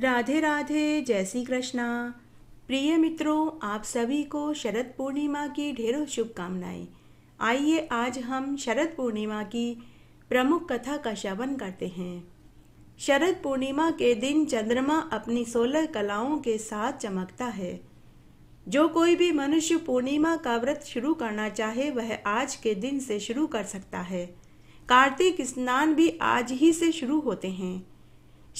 राधे राधे जय श्री कृष्णा प्रिय मित्रों आप सभी को शरद पूर्णिमा की ढेरों शुभकामनाएं आइए आज हम शरद पूर्णिमा की प्रमुख कथा का श्रवण करते हैं शरद पूर्णिमा के दिन चंद्रमा अपनी सोलह कलाओं के साथ चमकता है जो कोई भी मनुष्य पूर्णिमा का व्रत शुरू करना चाहे वह आज के दिन से शुरू कर सकता है कार्तिक स्नान भी आज ही से शुरू होते हैं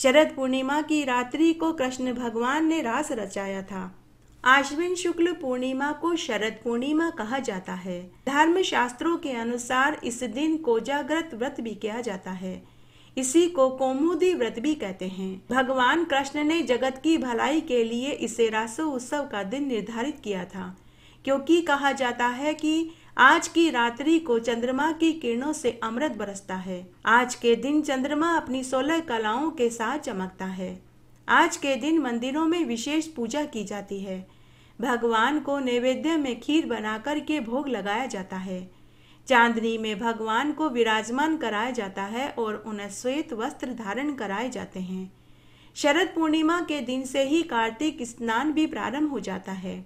शरद पूर्णिमा की रात्रि को कृष्ण भगवान ने रास रचाया था आश्विन शुक्ल पूर्णिमा को शरद पूर्णिमा कहा जाता है धर्म शास्त्रों के अनुसार इस दिन कोजाग्रत व्रत भी किया जाता है इसी को कोमुदी व्रत भी कहते हैं भगवान कृष्ण ने जगत की भलाई के लिए इसे रासो उत्सव का दिन निर्धारित किया था क्योंकि कहा जाता है कि आज की रात्रि को चंद्रमा की किरणों से अमृत बरसता है आज के दिन चंद्रमा अपनी सोलह कलाओं के साथ चमकता है आज के दिन मंदिरों में विशेष पूजा की जाती है भगवान को नैवेद्य में खीर बनाकर के भोग लगाया जाता है चांदनी में भगवान को विराजमान कराया जाता है और उन्हें श्वेत वस्त्र धारण कराए जाते हैं शरद पूर्णिमा के दिन से ही कार्तिक स्नान भी प्रारंभ हो जाता है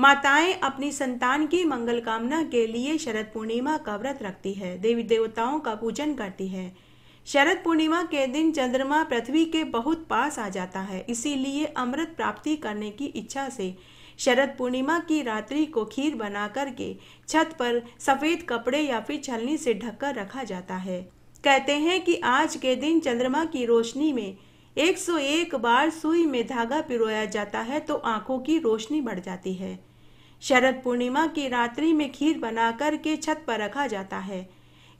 माताएं अपनी संतान की मंगल कामना के लिए शरद पूर्णिमा का व्रत रखती है देवी देवताओं का पूजन करती है शरद पूर्णिमा के दिन चंद्रमा पृथ्वी के बहुत पास आ जाता है इसीलिए अमृत प्राप्ति करने की इच्छा से शरद पूर्णिमा की रात्रि को खीर बना करके छत पर सफ़ेद कपड़े या फिर छलनी से ढककर रखा जाता है कहते हैं कि आज के दिन चंद्रमा की रोशनी में 101 बार सुई में धागा पिरोया जाता है तो आंखों की रोशनी बढ़ जाती है शरद पूर्णिमा की रात्रि में खीर कर के छत पर रखा जाता है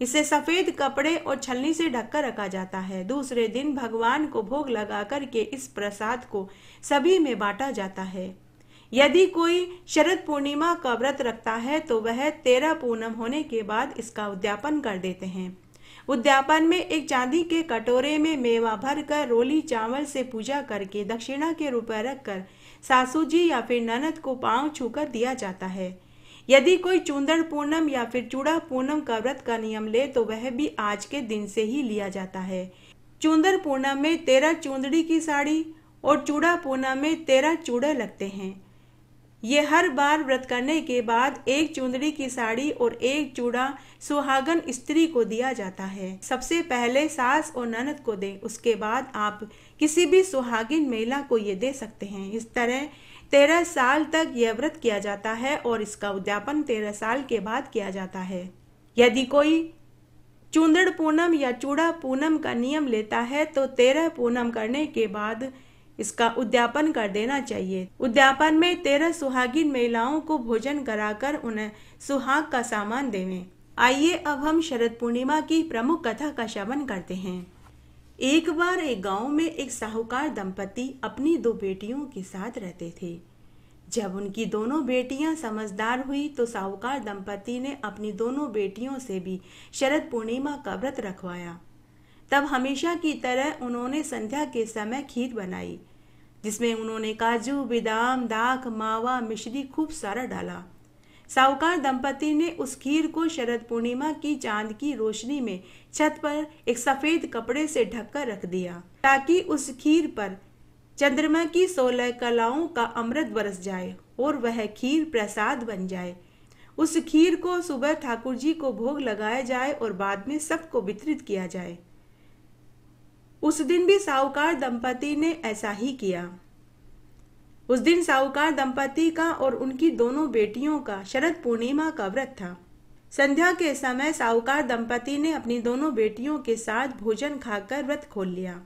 इसे सफेद कपड़े और छलनी से ढककर रखा जाता है दूसरे दिन भगवान को भोग लगा करके इस प्रसाद को सभी में बांटा जाता है यदि कोई शरद पूर्णिमा का व्रत रखता है तो वह तेरह पूनम होने के बाद इसका उद्यापन कर देते हैं उद्यापन में एक चांदी के कटोरे में मेवा भर कर रोली चावल से पूजा करके दक्षिणा के रूप रख कर सासू जी या फिर ननद को पांव छूकर दिया जाता है यदि कोई चुंदर पूनम या फिर चूड़ा पूनम का व्रत का नियम ले तो वह भी आज के दिन से ही लिया जाता है चूंदर पूनम में तेरह चूंदड़ी की साड़ी और चूड़ा पूनम में तेरह चूड़े लगते हैं ये हर बार व्रत करने के बाद एक चुंदड़ी की साड़ी और एक चूड़ा सुहागन स्त्री को दिया जाता है सबसे पहले सास और ननद को दें उसके बाद आप किसी भी सुहागिन महिला को ये दे सकते हैं इस तरह तेरह साल तक यह व्रत किया जाता है और इसका उद्यापन तेरह साल के बाद किया जाता है यदि कोई चुंदड़ पूनम या चूड़ा पूनम का नियम लेता है तो तेरह पूनम करने के बाद इसका उद्यापन कर देना चाहिए उद्यापन में तेरह सुहागिन महिलाओं को भोजन कराकर उन्हें सुहाग का सामान देने आइए अब हम शरद पूर्णिमा की प्रमुख कथा का श्रवन करते हैं एक बार एक गांव में एक साहूकार दंपति अपनी दो बेटियों के साथ रहते थे जब उनकी दोनों बेटियां समझदार हुई तो साहूकार दंपति ने अपनी दोनों बेटियों से भी शरद पूर्णिमा का व्रत रखवाया तब हमेशा की तरह उन्होंने संध्या के समय खीर बनाई जिसमें उन्होंने काजू बादाम दाख मावा मिश्री खूब सारा डाला साहूकार दंपति ने उस खीर को शरद पूर्णिमा की चांद की रोशनी में छत पर एक सफ़ेद कपड़े से ढककर रख दिया ताकि उस खीर पर चंद्रमा की सोलह कलाओं का अमृत बरस जाए और वह खीर प्रसाद बन जाए उस खीर को सुबह ठाकुर जी को भोग लगाया जाए और बाद में सबको वितरित किया जाए उस दिन भी साहूकार दंपति ने ऐसा ही किया उस दिन साहूकार दंपति का और उनकी दोनों बेटियों का शरद पूर्णिमा का व्रत था संध्या के समय साहूकार दंपति ने अपनी दोनों बेटियों के साथ भोजन खाकर व्रत खोल लिया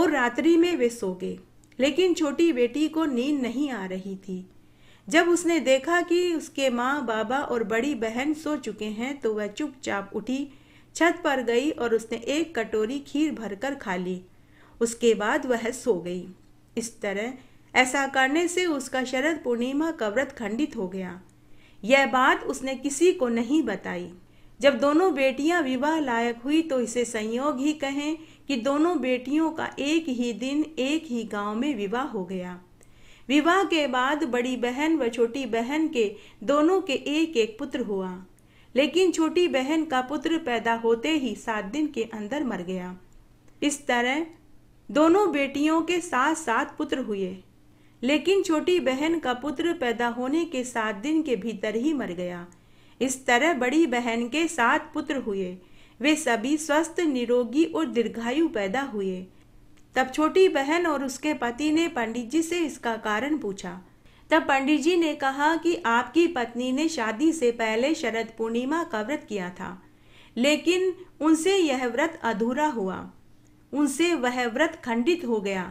और रात्रि में वे सो गए लेकिन छोटी बेटी को नींद नहीं आ रही थी जब उसने देखा कि उसके माँ बाबा और बड़ी बहन सो चुके हैं तो वह चुपचाप उठी छत पर गई और उसने एक कटोरी खीर भरकर खा ली उसके बाद वह सो गई इस तरह ऐसा करने से उसका शरद पूर्णिमा का व्रत खंडित हो गया यह बात उसने किसी को नहीं बताई जब दोनों बेटियां विवाह लायक हुई तो इसे संयोग ही कहें कि दोनों बेटियों का एक ही दिन एक ही गांव में विवाह हो गया विवाह के बाद बड़ी बहन व छोटी बहन के दोनों के एक एक पुत्र हुआ लेकिन छोटी बहन का पुत्र पैदा होते ही सात दिन के अंदर मर गया इस तरह दोनों बेटियों के साथ सात पुत्र हुए लेकिन छोटी बहन का पुत्र पैदा होने के सात दिन के भीतर ही मर गया इस तरह बड़ी बहन के सात पुत्र हुए वे सभी स्वस्थ निरोगी और दीर्घायु पैदा हुए तब छोटी बहन और उसके पति ने पंडित जी से इसका कारण पूछा तब पंडित जी ने कहा कि आपकी पत्नी ने शादी से पहले शरद पूर्णिमा का व्रत किया था लेकिन उनसे यह व्रत अधूरा हुआ उनसे वह व्रत खंडित हो गया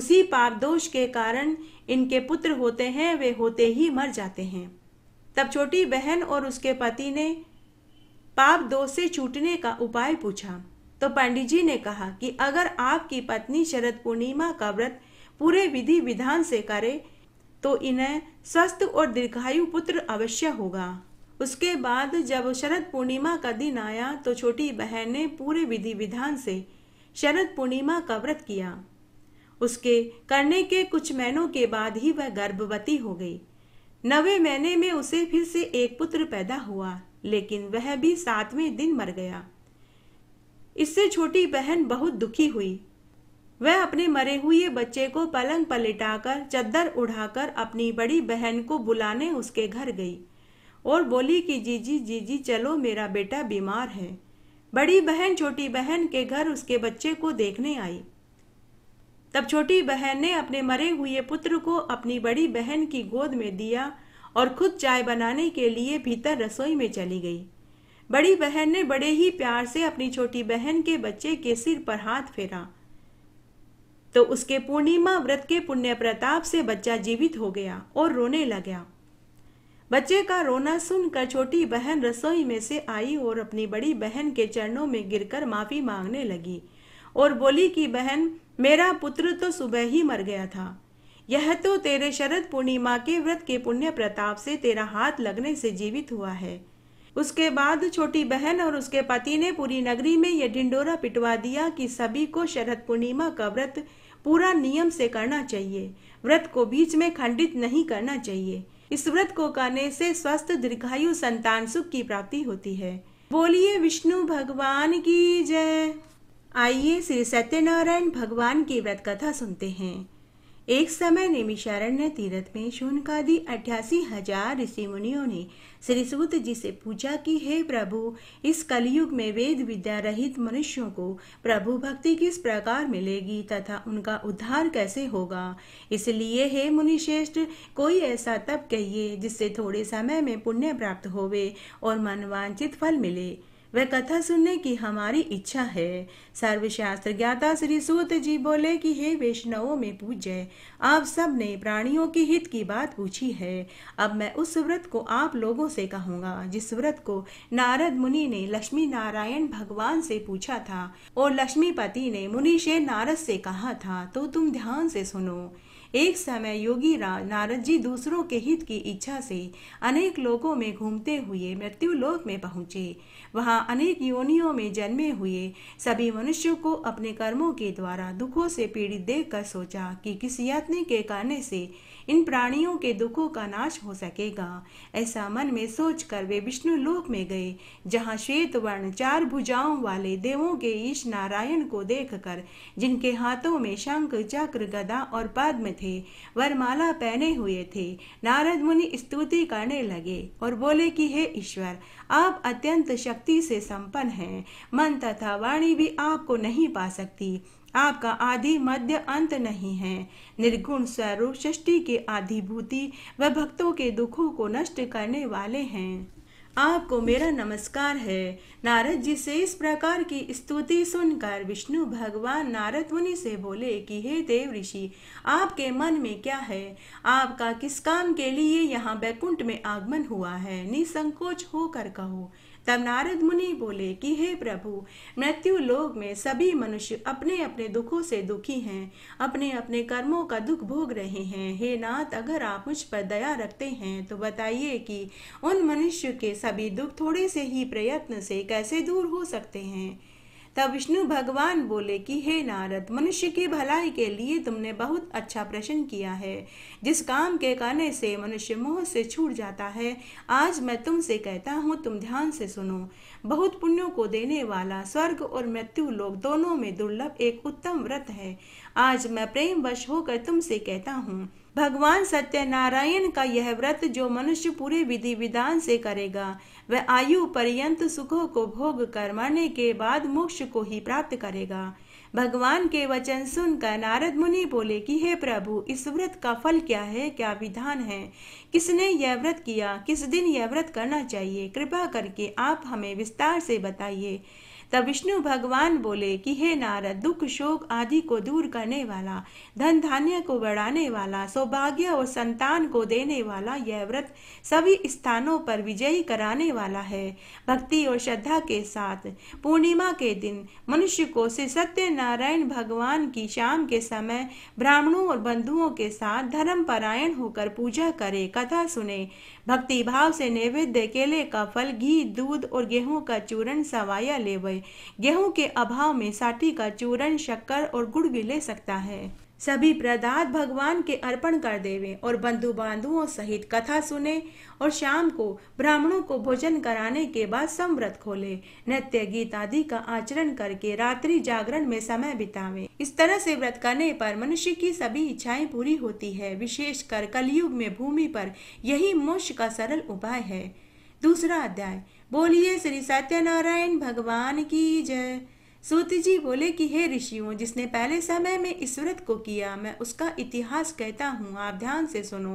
उसी पाप दोष के कारण इनके पुत्र होते हैं वे होते ही मर जाते हैं तब छोटी बहन और उसके पति ने पाप दोष से छूटने का उपाय पूछा तो पंडित जी ने कहा कि अगर आपकी पत्नी शरद पूर्णिमा का व्रत पूरे विधि विधान से करे तो इन्हें स्वस्थ और दीर्घायु पुत्र अवश्य होगा उसके बाद जब शरद पूर्णिमा का दिन आया तो छोटी बहन ने पूरे विधि विधान से शरद पूर्णिमा का व्रत किया उसके करने के कुछ महीनों के बाद ही वह गर्भवती हो गई नवे महीने में उसे फिर से एक पुत्र पैदा हुआ लेकिन वह भी सातवें दिन मर गया इससे छोटी बहन बहुत दुखी हुई वह अपने मरे हुए बच्चे को पलंग पर कर चद्दर उड़ाकर अपनी बड़ी बहन को बुलाने उसके घर गई और बोली कि जीजी जीजी चलो मेरा बेटा बीमार है बड़ी बहन छोटी बहन के घर उसके बच्चे को देखने आई तब छोटी बहन ने अपने मरे हुए पुत्र को अपनी बड़ी बहन की गोद में दिया और खुद चाय बनाने के लिए भीतर रसोई में चली गई बड़ी बहन ने बड़े ही प्यार से अपनी छोटी बहन के बच्चे के सिर पर हाथ फेरा तो उसके पूर्णिमा व्रत के पुण्य प्रताप से बच्चा जीवित हो गया और रोने लगा बच्चे का रोना सुनकर छोटी बहन रसोई में से आई और अपनी बड़ी बहन के चरणों में गिरकर माफी मांगने लगी और बोली कि बहन मेरा पुत्र तो सुबह ही मर गया था यह तो तेरे शरद पूर्णिमा के व्रत के पुण्य प्रताप से तेरा हाथ लगने से जीवित हुआ है उसके बाद छोटी बहन और उसके पति ने पूरी नगरी में यह ढिंडोरा पिटवा दिया कि सभी को शरद पूर्णिमा का व्रत पूरा नियम से करना चाहिए व्रत को बीच में खंडित नहीं करना चाहिए इस व्रत को करने से स्वस्थ दीर्घायु संतान सुख की प्राप्ति होती है बोलिए विष्णु भगवान की जय आइए श्री सत्यनारायण भगवान की व्रत कथा सुनते हैं एक समय निमिशारण्य तीरथ में शूनकादि अठासी हजार ऋषि मुनियों ने श्री सूत जी से पूछा की हे प्रभु इस कलयुग में वेद विद्या रहित मनुष्यों को प्रभु भक्ति किस प्रकार मिलेगी तथा उनका उद्धार कैसे होगा इसलिए हे मुनि श्रेष्ठ कोई ऐसा तप कहिए जिससे थोड़े समय में पुण्य प्राप्त होवे और मनवांचित फल मिले वह कथा सुनने की हमारी इच्छा है सर्वशास्त्र ज्ञाता श्री सूत जी बोले कि हे वैष्णव में पूज्य आप सब ने प्राणियों के हित की बात पूछी है अब मैं उस व्रत को आप लोगों से कहूँगा जिस व्रत को नारद मुनि ने लक्ष्मी नारायण भगवान से पूछा था और लक्ष्मीपति ने मुनि से नारद से कहा था तो तुम ध्यान से सुनो एक समय योगी राज नारद जी दूसरों के हित की इच्छा से अनेक लोगों में घूमते हुए मृत्यु लोक में पहुंचे वहाँ अनेक योनियों में जन्मे हुए सभी मनुष्यों को अपने कर्मों के द्वारा दुखों से पीड़ित देखकर सोचा कि किसी यातने के कारण से इन प्राणियों के दुखों का नाश हो सकेगा ऐसा मन में सोचकर वे विष्णु लोक में गए जहाँ श्वेत वर्ण चार भुजाओं वाले देवों के ईश नारायण को देखकर जिनके हाथों में शंख चक्र गदा और पद्म थे वरमाला पहने हुए थे नारद मुनि स्तुति करने लगे और बोले कि हे ईश्वर आप अत्यंत शक्ति से संपन्न हैं मन तथा वाणी भी आपको नहीं पा सकती आपका आदि मध्य अंत नहीं है निर्गुण स्वरूप सृष्टि के आधिभूति व भक्तों के दुखों को नष्ट करने वाले हैं आपको मेरा नमस्कार है नारद जी से इस प्रकार की स्तुति सुनकर विष्णु भगवान नारद मुनि से बोले कि हे देव ऋषि आपके मन में क्या है आपका किस काम के लिए यहाँ बैकुंठ में आगमन हुआ है निसंकोच होकर कहो तब नारद मुनि बोले कि हे प्रभु मृत्यु लोग में सभी मनुष्य अपने अपने दुखों से दुखी हैं अपने अपने कर्मों का दुख भोग रहे हैं हे नाथ अगर आप मुझ पर दया रखते हैं तो बताइए कि उन मनुष्य के सभी दुख थोड़े से ही प्रयत्न से कैसे दूर हो सकते हैं तब विष्णु भगवान बोले कि हे नारद मनुष्य की भलाई के लिए तुमने बहुत अच्छा प्रश्न किया है जिस काम के करने से मनुष्य मोह से छूट जाता है आज मैं तुमसे कहता हूँ तुम ध्यान से सुनो बहुत पुण्यों को देने वाला स्वर्ग और मृत्यु लोग दोनों में दुर्लभ एक उत्तम व्रत है आज मैं प्रेम वश होकर तुमसे कहता हूँ भगवान सत्यनारायण का यह व्रत जो मनुष्य पूरे विधि विधान से करेगा वह आयु पर्यंत सुखों को भोग कर मरने के बाद मोक्ष को ही प्राप्त करेगा भगवान के वचन सुनकर नारद मुनि बोले कि हे प्रभु इस व्रत का फल क्या है क्या विधान है किसने यह व्रत किया किस दिन यह व्रत करना चाहिए कृपा करके आप हमें विस्तार से बताइए तब विष्णु भगवान बोले कि हे नारद दुख शोक आदि को दूर करने वाला धन धान्य को बढ़ाने वाला सौभाग्य और संतान को देने वाला यह व्रत सभी स्थानों पर विजयी कराने वाला है भक्ति और श्रद्धा के साथ पूर्णिमा के दिन मनुष्य को श्री सत्य नारायण भगवान की शाम के समय ब्राह्मणों और बंधुओं के साथ धर्म पारायण होकर पूजा करे कथा सुने भक्ति भाव से नैवेद्य केले का फल घी दूध और गेहूं का चूरण सवाया ले गेहूं के अभाव में साठी का चूरण शक्कर और गुड़ भी ले सकता है सभी प्रदात भगवान के अर्पण कर देवे और बंधु बांधुओं सहित कथा सुने और शाम को ब्राह्मणों को भोजन कराने के बाद संव्रत खोले नृत्य गीत आदि का आचरण करके रात्रि जागरण में समय बितावे इस तरह से व्रत करने पर मनुष्य की सभी इच्छाएं पूरी होती है विशेष कर कलयुग में भूमि पर यही मोक्ष का सरल उपाय है दूसरा अध्याय बोलिए श्री सत्यनारायण भगवान की जय सूत जी बोले कि हे ऋषियों जिसने पहले समय में इस व्रत को किया मैं उसका इतिहास कहता हूँ आप ध्यान से सुनो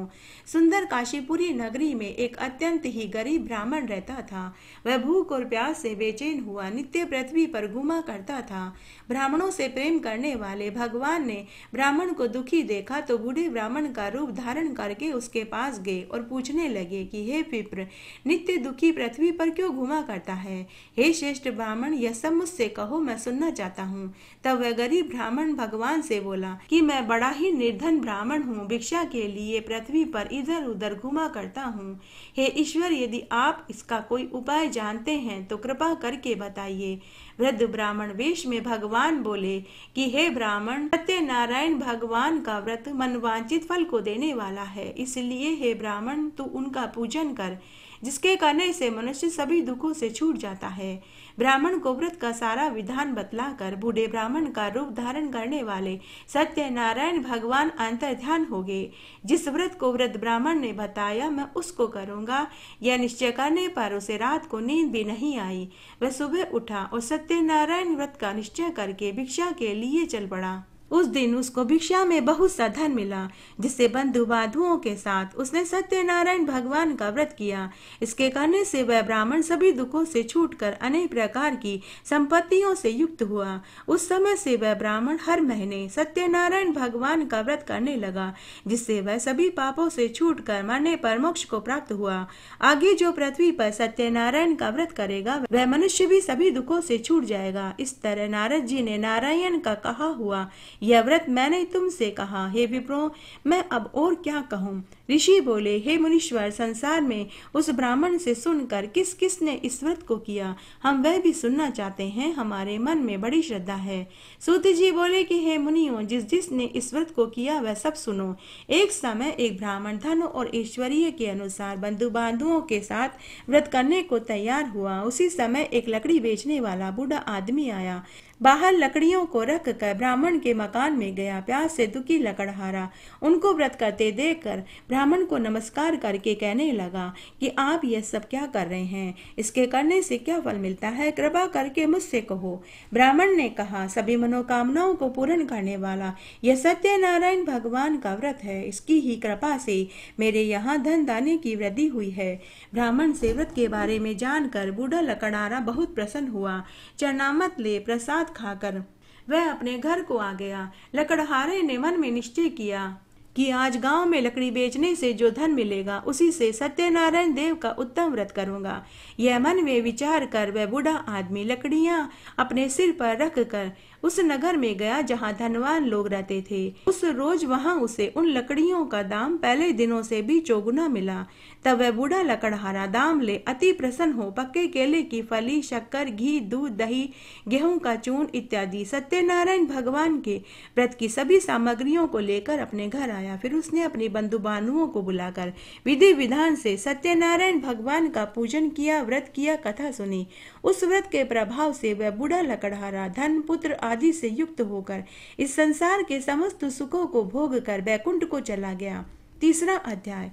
सुंदर काशीपुरी नगरी में एक अत्यंत ही गरीब ब्राह्मण रहता था वह भूख और प्यास से बेचैन हुआ नित्य पृथ्वी पर घुमा करता था ब्राह्मणों से प्रेम करने वाले भगवान ने ब्राह्मण को दुखी देखा तो बूढ़े ब्राह्मण का रूप धारण करके उसके पास गए और पूछने लगे कि हे पिप्र नित्य दुखी पृथ्वी पर क्यों घुमा करता है हे श्रेष्ठ ब्राह्मण यह सब मुझसे कहो मैं सुनना चाहता हूँ तब वह गरीब ब्राह्मण भगवान से बोला कि मैं बड़ा ही निर्धन ब्राह्मण हूँ भिक्षा के लिए पृथ्वी पर इधर उधर घुमा करता हूँ हे ईश्वर यदि आप इसका कोई उपाय जानते हैं तो कृपा करके बताइए वृद्ध ब्राह्मण वेश में भगवान बोले कि हे ब्राह्मण सत्यनारायण भगवान का व्रत मनवांचित फल को देने वाला है इसलिए हे ब्राह्मण तू उनका पूजन कर जिसके करने से मनुष्य सभी दुखों से छूट जाता है ब्राह्मण को व्रत का सारा विधान बतलाकर बूढ़े ब्राह्मण का रूप धारण करने वाले सत्यनारायण भगवान अंतर ध्यान हो गए जिस व्रत को व्रत ब्राह्मण ने बताया मैं उसको करूंगा यह निश्चय करने पर उसे रात को नींद भी नहीं आई वह सुबह उठा और सत्यनारायण व्रत का निश्चय करके भिक्षा के लिए चल पड़ा उस दिन उसको भिक्षा में बहुत सा धन मिला जिससे बंधु बाधुओं के साथ उसने सत्यनारायण भगवान का व्रत किया इसके करने से वह ब्राह्मण सभी दुखों से छूटकर अनेक प्रकार की संपत्तियों से युक्त हुआ उस समय से वह ब्राह्मण हर महीने सत्यनारायण भगवान का व्रत करने लगा जिससे वह सभी पापों से छूट कर मरने पर मोक्ष को प्राप्त हुआ आगे जो पृथ्वी पर सत्यनारायण का व्रत करेगा वह मनुष्य भी सभी दुखों से छूट जाएगा इस तरह नारद जी ने नारायण का कहा हुआ यह व्रत मैंने तुमसे कहा हे विप्रो मैं अब और क्या कहूँ ऋषि बोले हे मुनीश्वर संसार में उस ब्राह्मण से सुनकर किस किस ने इस व्रत को किया हम वह भी सुनना चाहते हैं हमारे मन में बड़ी श्रद्धा है सूत जी बोले कि हे मुनियों जिस जिस ने इस व्रत को किया वह सब सुनो एक समय एक ब्राह्मण धन और ईश्वरीय के अनुसार बंधु बांधुओं के साथ व्रत करने को तैयार हुआ उसी समय एक लकड़ी बेचने वाला बूढ़ा आदमी आया बाहर लकड़ियों को रख कर ब्राह्मण के मकान में गया प्यास से दुखी लकड़हारा उनको व्रत करते देख कर ब्राह्मण को नमस्कार करके कहने लगा कि आप यह सब क्या कर रहे हैं इसके करने से क्या फल मिलता है कृपा करके मुझसे कहो ब्राह्मण ने कहा सभी मनोकामनाओं को पूर्ण करने वाला यह सत्यनारायण भगवान का व्रत है इसकी ही कृपा से मेरे यहाँ धन दाने की वृद्धि हुई है ब्राह्मण से व्रत के बारे में जानकर बूढ़ा लकड़ारा बहुत प्रसन्न हुआ चरणामत ले प्रसाद खाकर वह अपने घर को आ गया लकड़हारे ने मन में निश्चय किया कि आज गांव में लकड़ी बेचने से जो धन मिलेगा उसी से सत्यनारायण देव का उत्तम व्रत करूंगा यह मन में विचार कर वह बूढ़ा आदमी लकड़ियां अपने सिर पर रख कर उस नगर में गया जहाँ धनवान लोग रहते थे उस रोज वहाँ उसे उन लकड़ियों का दाम पहले दिनों से भी चौगुना मिला तब वह बूढ़ा लकड़हारा दाम ले अति प्रसन्न हो पक्के केले की फली शक्कर घी दूध दही गेहूं का चून इत्यादि सत्यनारायण भगवान के व्रत की सभी सामग्रियों को लेकर अपने घर आया फिर उसने अपने बंधु बानुओं को बुलाकर विधि विधान से सत्यनारायण भगवान का पूजन किया व्रत किया कथा सुनी उस व्रत के प्रभाव से वह बूढ़ा लकड़हारा धन पुत्र उपाधि से युक्त होकर इस संसार के समस्त सुखों को भोग कर बैकुंठ को चला गया तीसरा अध्याय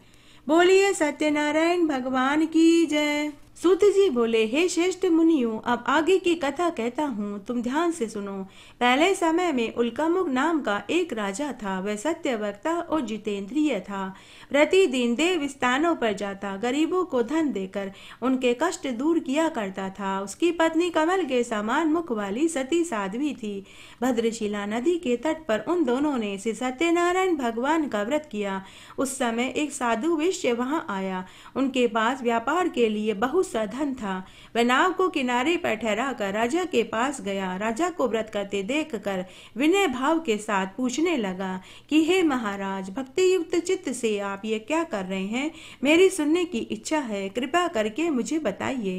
बोलिए सत्यनारायण भगवान की जय सूत जी बोले हे श्रेष्ठ मुनियों अब आगे की कथा कहता हूँ तुम ध्यान से सुनो पहले समय में उल्कामुख नाम का एक राजा था वह सत्यवक्ता और जितेंद्रिय था प्रतिदिन देव स्थानों पर जाता गरीबों को धन देकर उनके कष्ट दूर किया करता था उसकी पत्नी कमल के समान मुख वाली सती साध्वी थी भद्रशिला नदी के तट पर उन दोनों ने श्री सत्यनारायण भगवान का व्रत किया उस समय एक साधु विश्व वहाँ आया उनके पास व्यापार के लिए बहुत सधन धन था वह नाव को किनारे पर कर राजा के पास गया राजा को व्रत करते देख कर विनय भाव के साथ पूछने लगा कि हे महाराज भक्ति युक्त चित्त से आप ये क्या कर रहे हैं मेरी सुनने की इच्छा है कृपा करके मुझे बताइए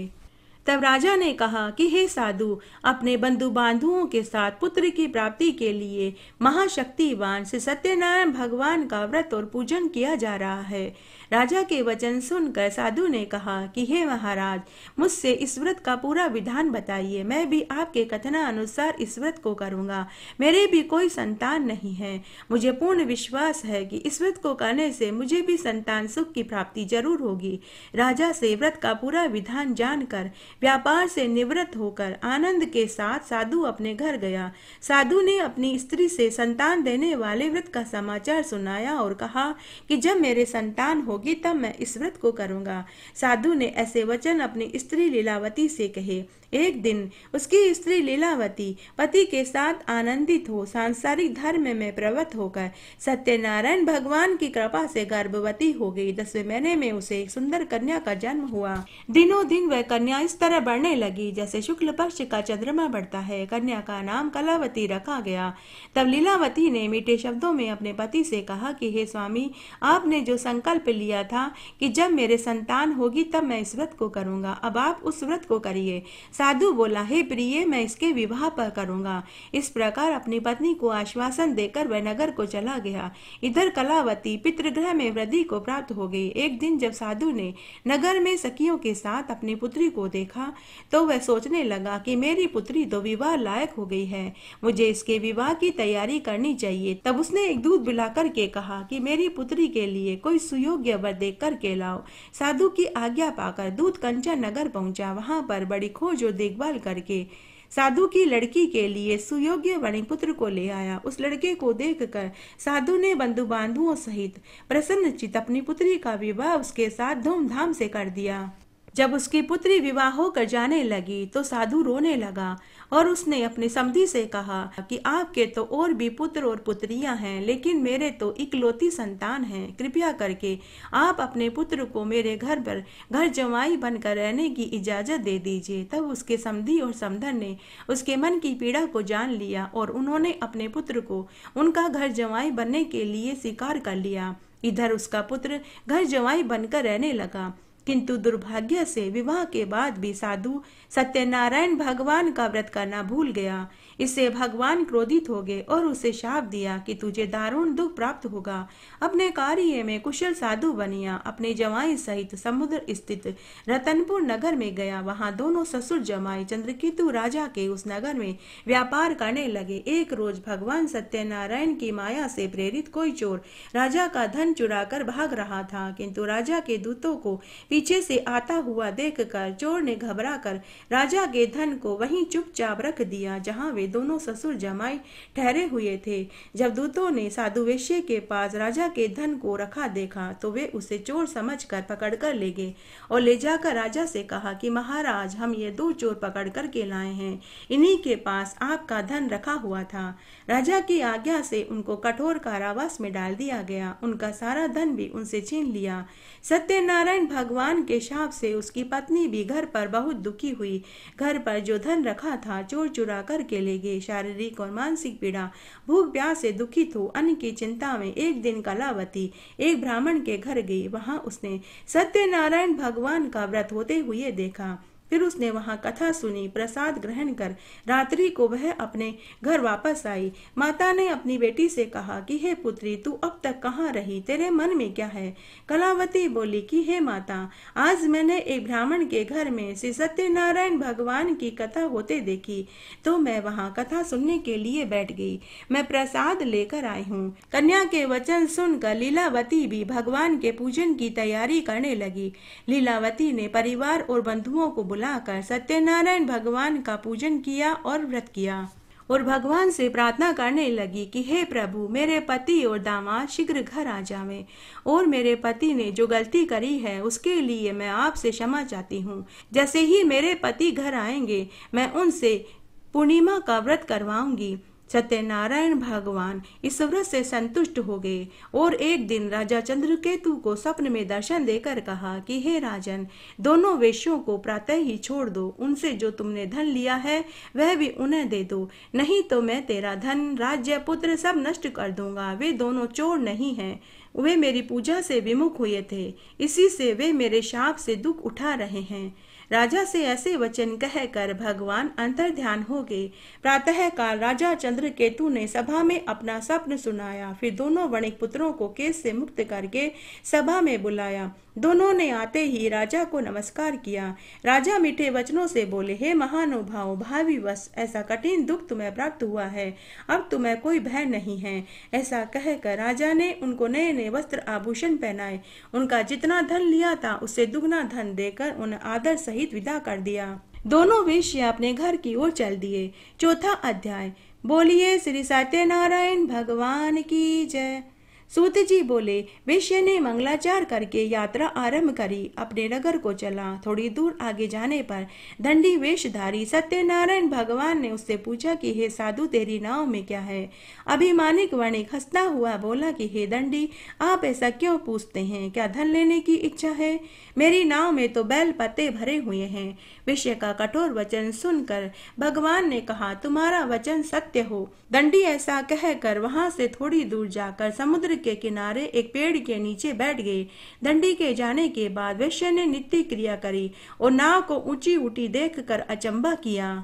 तब राजा ने कहा कि हे साधु अपने बंधु बांधुओं के साथ पुत्र की प्राप्ति के लिए महाशक्तिवान से सत्यनारायण भगवान का व्रत और पूजन किया जा रहा है राजा के वचन सुनकर साधु ने कहा कि हे महाराज मुझसे इस व्रत का पूरा विधान बताइए मैं भी आपके कथना अनुसार इस व्रत को करूँगा मेरे भी कोई संतान नहीं है मुझे पूर्ण विश्वास है कि इस व्रत को करने से मुझे भी संतान सुख की प्राप्ति जरूर होगी राजा से व्रत का पूरा विधान जानकर व्यापार से निवृत्त होकर आनंद के साथ साधु अपने घर गया साधु ने अपनी स्त्री से संतान देने वाले व्रत का समाचार सुनाया और कहा कि जब मेरे संतान हो होगी तब मैं इस व्रत को करूँगा साधु ने ऐसे वचन अपनी स्त्री लीलावती से कहे एक दिन उसकी स्त्री लीलावती पति के साथ आनंदित हो सांसारिक धर्म में प्रवृत्त होकर सत्यनारायण भगवान की कृपा से गर्भवती हो गई दसवें महीने में उसे एक सुंदर कन्या का जन्म हुआ दिनों दिन वह कन्या इस तरह बढ़ने लगी जैसे शुक्ल पक्ष का चंद्रमा बढ़ता है कन्या का नाम कलावती रखा गया तब लीलावती ने मीठे शब्दों में अपने पति से कहा कि हे स्वामी आपने जो संकल्प लिया दिया था कि जब मेरे संतान होगी तब मैं इस व्रत को करूँगा अब आप उस व्रत को करिए साधु बोला हे प्रिय मैं इसके विवाह पर करूँगा इस प्रकार अपनी पत्नी को आश्वासन देकर वह नगर को चला गया इधर कलावती पितृग्रह में वृद्धि को प्राप्त हो गई एक दिन जब साधु ने नगर में सखियों के साथ अपनी पुत्री को देखा तो वह सोचने लगा कि मेरी पुत्री तो विवाह लायक हो गई है मुझे इसके विवाह की तैयारी करनी चाहिए तब उसने एक दूध बुलाकर के कहा कि मेरी पुत्री के लिए कोई सुयोग्य खबर कर के लाओ साधु की आज्ञा पाकर दूध कंचा नगर पहुंचा वहां पर बड़ी खोज और देखभाल करके साधु की लड़की के लिए सुयोग्य पुत्र को ले आया उस लड़के को देखकर साधु ने बंधु बांधुओं सहित प्रसन्न चित अपनी पुत्री का विवाह उसके साथ धूमधाम से कर दिया जब उसकी पुत्री विवाह होकर जाने लगी तो साधु रोने लगा और उसने अपने समधि से कहा कि आपके तो और भी पुत्र और पुत्रियां हैं लेकिन मेरे तो इकलौती संतान हैं कृपया करके आप अपने पुत्र को मेरे घर पर घर जमाई बनकर रहने की इजाज़त दे दीजिए तब उसके समधि और समधन ने उसके मन की पीड़ा को जान लिया और उन्होंने अपने पुत्र को उनका घर जमाई बनने के लिए स्वीकार कर लिया इधर उसका पुत्र घर जवाई बनकर रहने लगा किंतु दुर्भाग्य से विवाह के बाद भी साधु सत्यनारायण भगवान का व्रत करना भूल गया इससे भगवान क्रोधित हो गए और उसे शाप दिया कि तुझे दारुण दुख प्राप्त होगा अपने कार्य में कुशल साधु बनिया अपने जमाई सहित समुद्र स्थित रतनपुर नगर में गया वहां दोनों ससुर जमाई चंद्रकेतु राजा के उस नगर में व्यापार करने लगे एक रोज भगवान सत्यनारायण की माया से प्रेरित कोई चोर राजा का धन चुरा कर भाग रहा था किंतु राजा के दूतों को पीछे से आता हुआ देखकर चोर ने घबरा कर राजा के धन को वहीं चुपचाप रख दिया जहां वे दोनों ससुर जमाई ठहरे हुए थे जब दूतों ने साधु वेश्य के पास राजा के धन को रखा देखा तो वे उसे चोर समझ कर पकड़ कर ले गए और ले जाकर राजा से कहा कि महाराज हम ये दो चोर पकड़ कर के लाए हैं इन्हीं के पास आपका धन रखा हुआ था राजा की आज्ञा से उनको कठोर कारावास में डाल दिया गया उनका सारा धन भी उनसे छीन लिया सत्यनारायण भगवान के शाप से उसकी पत्नी भी घर पर बहुत दुखी हुई घर पर जो धन रखा था चोर चुरा करके ले रहेंगे शारीरिक और मानसिक पीड़ा भूख प्यास से दुखित हो अन्न की चिंता में एक दिन कलावती एक ब्राह्मण के घर गई वहां उसने सत्यनारायण भगवान का व्रत होते हुए देखा फिर उसने वहां कथा सुनी प्रसाद ग्रहण कर रात्रि को वह अपने घर वापस आई माता ने अपनी बेटी से कहा कि हे पुत्री तू अब तक कहाँ रही तेरे मन में क्या है कलावती बोली कि हे माता आज मैंने एक ब्राह्मण के घर में श्री सत्यनारायण भगवान की कथा होते देखी तो मैं वहाँ कथा सुनने के लिए बैठ गई मैं प्रसाद लेकर आई हूँ कन्या के वचन सुनकर लीलावती भी भगवान के पूजन की तैयारी करने लगी लीलावती ने परिवार और बंधुओं को बुलाकर सत्यनारायण भगवान का पूजन किया और व्रत किया और भगवान से प्रार्थना करने लगी कि हे प्रभु मेरे पति और दामाद शीघ्र घर आ जावे और मेरे पति ने जो गलती करी है उसके लिए मैं आपसे क्षमा चाहती हूँ जैसे ही मेरे पति घर आएंगे मैं उनसे पूर्णिमा का व्रत करवाऊंगी सत्यनारायण भगवान इस व्रत से संतुष्ट हो गए और एक दिन राजा चंद्रकेतु को स्वप्न में दर्शन देकर कहा कि हे राजन दोनों वेश्यों को प्रातः ही छोड़ दो उनसे जो तुमने धन लिया है वह भी उन्हें दे दो नहीं तो मैं तेरा धन राज्य पुत्र सब नष्ट कर दूंगा वे दोनों चोर नहीं हैं वे मेरी पूजा से विमुख हुए थे इसी से वे मेरे शाप से दुख उठा रहे हैं राजा से ऐसे वचन कहकर भगवान अंतर ध्यान हो गए प्रातः काल राजा चंद्र केतु ने सभा में अपना स्वप्न सुनाया फिर दोनों वणिक पुत्रों को केस से मुक्त करके सभा में बुलाया दोनों ने आते ही राजा को नमस्कार किया राजा मीठे वचनों से बोले हे महानुभाव भावी वश ऐसा कठिन दुख तुम्हें प्राप्त हुआ है अब तुम्हें कोई भय नहीं है ऐसा कहकर राजा ने उनको नए नए वस्त्र आभूषण पहनाए उनका जितना धन लिया था उससे दुगना धन देकर उन्हें आदर सहित सहित विदा कर दिया दोनों विषय अपने घर की ओर चल दिए चौथा अध्याय बोलिए श्री सत्यनारायण भगवान की जय सूत जी बोले विश्व ने मंगलाचार करके यात्रा आरंभ करी अपने नगर को चला थोड़ी दूर आगे जाने पर दंडी वेशधारी सत्यनारायण भगवान ने उससे पूछा कि हे साधु तेरी नाव में क्या है अभिमानिक वणिक हंसता हुआ बोला कि हे दंडी आप ऐसा क्यों पूछते हैं क्या धन लेने की इच्छा है मेरी नाव में तो बैल पत्ते भरे हुए हैं विषय का कठोर वचन सुनकर भगवान ने कहा तुम्हारा वचन सत्य हो दंडी ऐसा कहकर वहां से थोड़ी दूर जाकर समुद्र के किनारे एक पेड़ के नीचे बैठ गए दंडी के जाने के बाद विषय ने नित्य क्रिया करी और नाव को ऊंची उठी देखकर अचंबा किया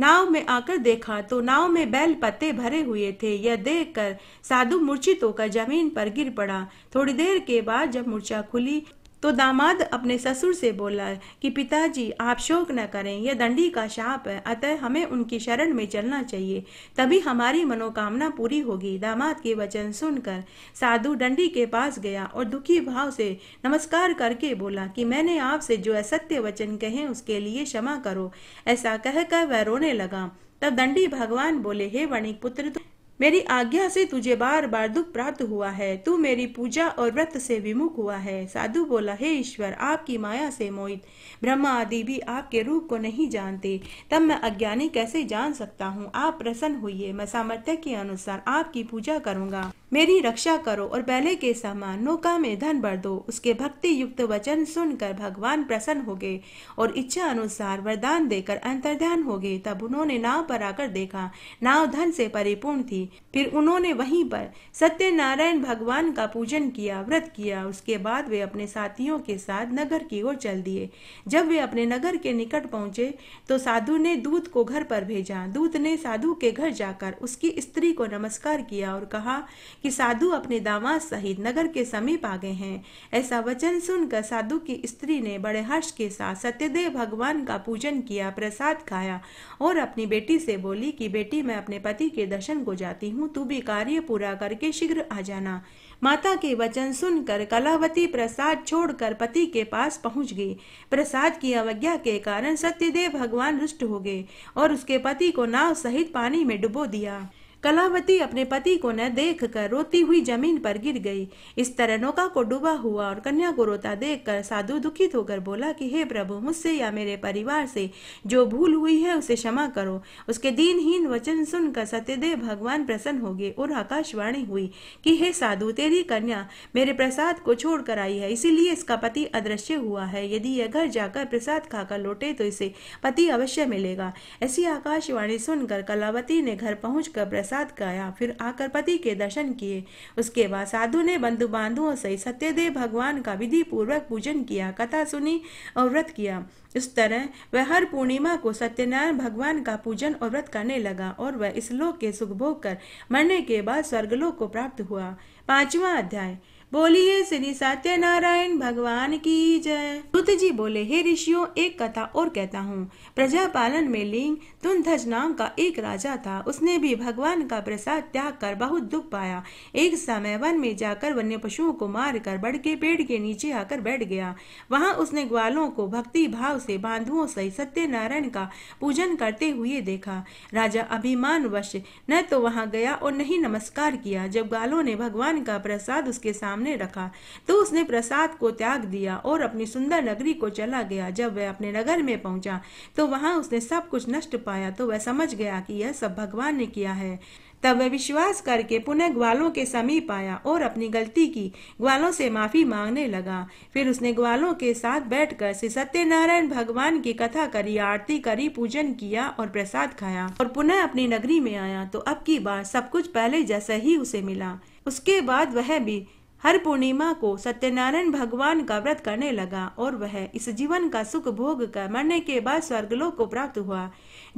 नाव में आकर देखा तो नाव में बैल पत्ते भरे हुए थे यह देखकर साधु मूर्छित होकर जमीन पर गिर पड़ा थोड़ी देर के बाद जब मूर्छा खुली तो दामाद अपने ससुर से बोला कि पिताजी आप शोक न करें यह दंडी का शाप है अतः हमें उनकी शरण में चलना चाहिए तभी हमारी मनोकामना पूरी होगी दामाद के वचन सुनकर साधु दंडी के पास गया और दुखी भाव से नमस्कार करके बोला कि मैंने आपसे जो असत्य वचन कहे उसके लिए क्षमा करो ऐसा कहकर वह रोने लगा तब दंडी भगवान बोले हे वणिक पुत्र मेरी आज्ञा से तुझे बार बार दुख प्राप्त हुआ है तू मेरी पूजा और व्रत से विमुख हुआ है साधु बोला हे ईश्वर आपकी माया से मोहित ब्रह्मा आदि भी आपके रूप को नहीं जानते तब मैं अज्ञानी कैसे जान सकता हूँ आप प्रसन्न हुई मैं सामर्थ्य के अनुसार आपकी पूजा करूँगा मेरी रक्षा करो और बैले के समान नौका में धन भर दो उसके भक्ति युक्त वचन सुनकर भगवान प्रसन्न हो गए और इच्छा अनुसार वरदान देकर अंतर्ध्यान हो गए तब उन्होंने नाव पर आकर देखा नाव धन से परिपूर्ण थी फिर उन्होंने वहीं पर सत्यनारायण भगवान का पूजन किया व्रत किया उसके बाद वे अपने साथियों के साथ नगर की ओर चल दिए जब वे अपने नगर के निकट पहुंचे तो साधु ने दूत को घर पर भेजा दूत ने साधु के घर जाकर उसकी स्त्री को नमस्कार किया और कहा कि साधु अपने दामाद सहित नगर के समीप आ गए हैं ऐसा वचन सुनकर साधु की स्त्री ने बड़े हर्ष के साथ सत्यदेव भगवान का पूजन किया प्रसाद खाया और अपनी बेटी से बोली कि बेटी मैं अपने पति के दर्शन को जाती हूँ तू भी कार्य पूरा करके शीघ्र आ जाना माता के वचन सुनकर कलावती प्रसाद छोड़कर पति के पास पहुंच गई प्रसाद की अवज्ञा के कारण सत्यदेव भगवान रुष्ट हो गए और उसके पति को नाव सहित पानी में डुबो दिया कलावती अपने पति को न देख कर रोती हुई जमीन पर गिर गई इस तरह नौका को डूबा हुआ और कन्या को रोता देख कर साधु दुखित होकर बोला कि हे प्रभु मुझसे या मेरे परिवार से जो भूल हुई है उसे क्षमा करो उसके दीनहीन वचन सुनकर सत्यदेव भगवान प्रसन्न हो गए और आकाशवाणी हुई कि हे साधु तेरी कन्या मेरे प्रसाद को छोड़कर आई है इसीलिए इसका पति अदृश्य हुआ है यदि यह घर जाकर प्रसाद खाकर लौटे तो इसे पति अवश्य मिलेगा ऐसी आकाशवाणी सुनकर कलावती ने घर पहुंचकर प्रसाद प्रसाद गया फिर आकर पति के दर्शन किए उसके बाद साधु ने बंधु बांधुओं से सत्यदेव भगवान का विधि पूर्वक पूजन किया कथा सुनी और व्रत किया इस तरह वह हर पूर्णिमा को सत्यनारायण भगवान का पूजन और व्रत करने लगा और वह इस लोक के सुख भोग कर मरने के बाद स्वर्गलोक को प्राप्त हुआ पांचवा अध्याय बोलिए श्री सत्यनारायण भगवान की जय रुद्र जी बोले हे ऋषियों एक कथा और कहता हूँ प्रजा पालन में लिंग तुम धज नाम का एक राजा था उसने भी भगवान का प्रसाद त्याग कर बहुत दुख पाया एक समय वन में जाकर वन्य पशुओं को मार कर बढ़ के पेड़ के नीचे आकर बैठ गया वहाँ उसने ग्वालों को भक्ति भाव से बांधुओं से सत्यनारायण का पूजन करते हुए देखा राजा अभिमान वश न तो वहाँ गया और नहीं नमस्कार किया जब ग्वालों ने भगवान का प्रसाद उसके सामने सामने रखा तो उसने प्रसाद को त्याग दिया और अपनी सुंदर नगरी को चला गया जब वह अपने नगर में पहुंचा तो वहां उसने सब कुछ नष्ट पाया तो वह समझ गया कि यह सब भगवान ने किया है तब वह विश्वास करके पुनः ग्वालों के समीप आया और अपनी गलती की ग्वालों से माफी मांगने लगा फिर उसने ग्वालों के साथ बैठकर श्री सत्यनारायण भगवान की कथा करी आरती करी पूजन किया और प्रसाद खाया और पुनः अपनी नगरी में आया तो अब की बार सब कुछ पहले जैसा ही उसे मिला उसके बाद वह भी हर पूर्णिमा को सत्यनारायण भगवान का व्रत करने लगा और वह इस जीवन का सुख भोग कर मरने के बाद स्वर्गलोक को प्राप्त हुआ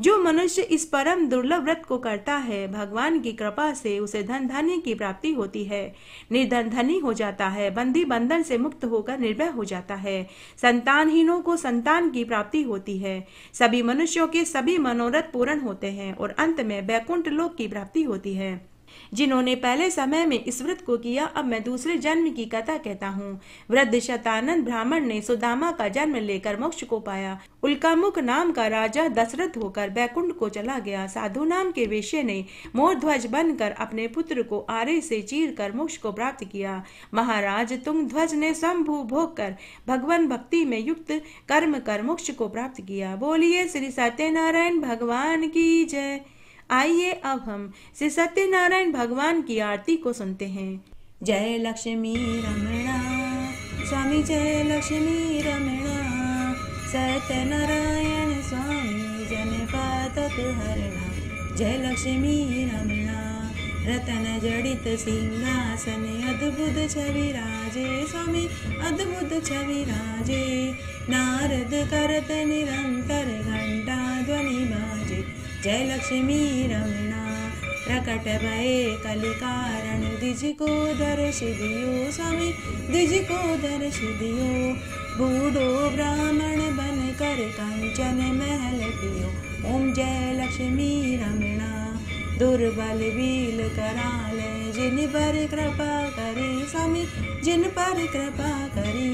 जो मनुष्य इस परम दुर्लभ व्रत को करता है भगवान की कृपा से उसे धन धन्य की प्राप्ति होती है निर्धन धनी हो जाता है बंदी बंधन से मुक्त होकर निर्भय हो जाता है संतानहीनों को संतान की प्राप्ति होती है सभी मनुष्यों के सभी मनोरथ पूर्ण होते हैं और अंत में वैकुंठ लोक की प्राप्ति होती है जिन्होंने पहले समय में इस व्रत को किया अब मैं दूसरे जन्म की कथा कहता हूँ वृद्ध शतानंद ब्राह्मण ने सुदामा का जन्म लेकर मोक्ष को पाया उल्कामुख नाम का राजा दशरथ होकर बैकुंठ को चला गया साधु नाम के वेश्य ने मोर ध्वज बनकर अपने पुत्र को आरे से चीर कर मोक्ष को प्राप्त किया महाराज तुम ध्वज ने स्वयंभू भोग कर भगवान भक्ति में युक्त कर्म कर मोक्ष को प्राप्त किया बोलिए श्री सत्यनारायण भगवान की जय आइए अब हम श्री सत्यनारायण भगवान की आरती को सुनते हैं जय लक्ष्मी रमणा स्वामी जय लक्ष्मी रमणा सत्यनारायण स्वामी जन पातक हरणा जय लक्ष्मी रमणा रतन जड़ित सिंहासन अद्भुत छवि राजे स्वामी अद्भुत छवि राजे नारद करत निरंतर घंटा ध्वनि बाजे जय लक्ष्मी रमणा प्रकट भये कलिकारण दिजिको दियो स्वामी को दिजिको दर्शिदियो बूढ़ो ब्राह्मण बन कर कंचन महल पियो ओम जय लक्ष्मी रमणा दुर्बल बील करा ले जिन पर कृपा करी स्वामी जिन पर कृपा करी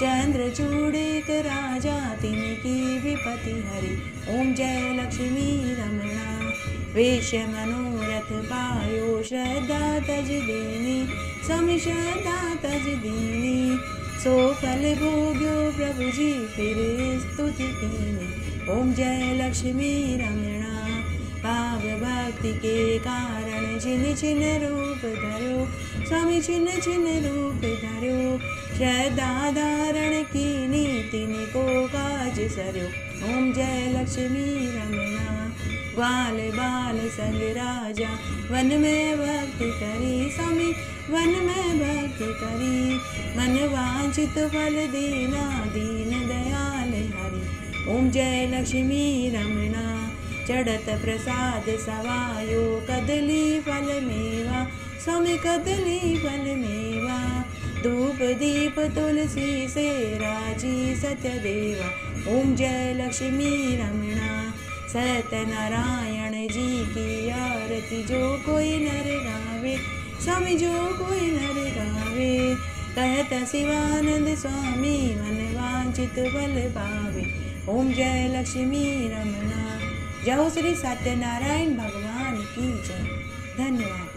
चन्द्रचूडे कराजातिनिकी विपति हरि ओम जय लक्ष्मी रमणा वेश्य मनोरथ पायो श्रद्धा तज दीनी सम श्रद्धा तज दीनी सो फल भोग्यो प्रभु जी फिर स्तुति कीनी ओम जय लक्ष्मी रमणा भाव भक्ति के कारण जिन जिन रूप धरो સ્વામી છિન્ન છિન્ન રૂપ ધર્યો શ્રદ્ધા ધારણ કી નીતિને કો કાજ સર્યો ઓમ જય લક્ષ્મી રમણા ગ્વાલ બાલ સંગ રાજા વન મેં ભક્તિ કરી સ્વામી वन में भक्ति करी मन वांछित फल देना दीन दयाल हरि ओम जय लक्ष्मी रमणा चढ़त प्रसाद सवायो कदली फल मेवा समय कदली बल मेवा धूप दीप तुलसी से राजी सत्य देवा ओम जय लक्ष्मी रमणा सत्यनारायण जी की आरती जो कोई नर गावे स्वामी जो कोई नर गावे कहत शिवानंद स्वामी मन वांछित बल पावे ओम जय लक्ष्मी रमणा जय श्री सत्यनारायण भगवान की जय धन्यवाद